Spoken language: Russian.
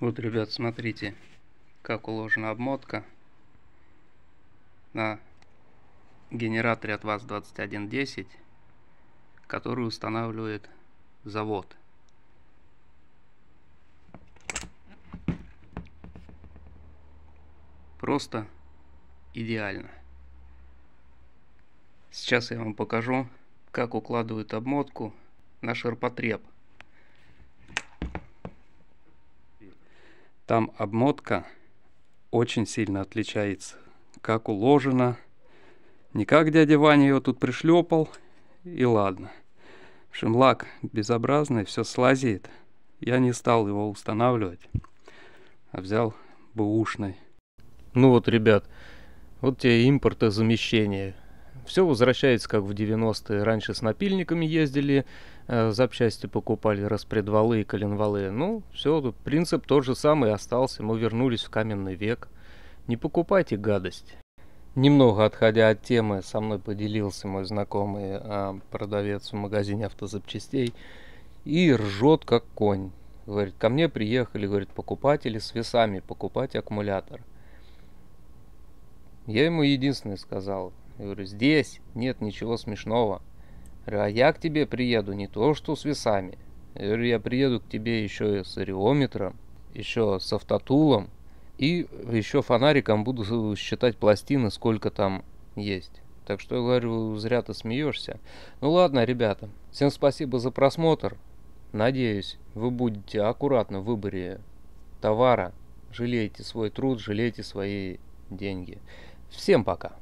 Вот, ребят, смотрите, как уложена обмотка на генераторе от ВАЗ-2110, который устанавливает завод. Просто идеально. Сейчас я вам покажу, как укладывают обмотку на ширпотреб. Там обмотка очень сильно отличается. Как уложена. Не как дядя Ваня ее тут пришлепал. И ладно. В общем, лак безобразный, все слазит. Я не стал его устанавливать, а взял бэушный. Ну вот, ребят, вот тебе импортозамещение. Все возвращается, как в 90-е. Раньше с напильниками ездили, э, запчасти покупали, распредвалы и коленвалы. Ну, все, принцип тот же самый остался. Мы вернулись в каменный век. Не покупайте гадость. Немного отходя от темы, со мной поделился мой знакомый э, продавец в магазине автозапчастей. И ржет, как конь. Говорит, ко мне приехали, говорит, покупатели с весами покупать аккумулятор. Я ему единственное сказал, я говорю, здесь нет ничего смешного. А я к тебе приеду не то что с весами. Я говорю, я приеду к тебе еще и с ареометром, еще с автотулом. И еще фонариком буду считать пластины, сколько там есть. Так что я говорю, зря ты смеешься. Ну ладно, ребята, всем спасибо за просмотр. Надеюсь, вы будете аккуратны в выборе товара. Жалейте свой труд, жалейте свои деньги. Всем пока!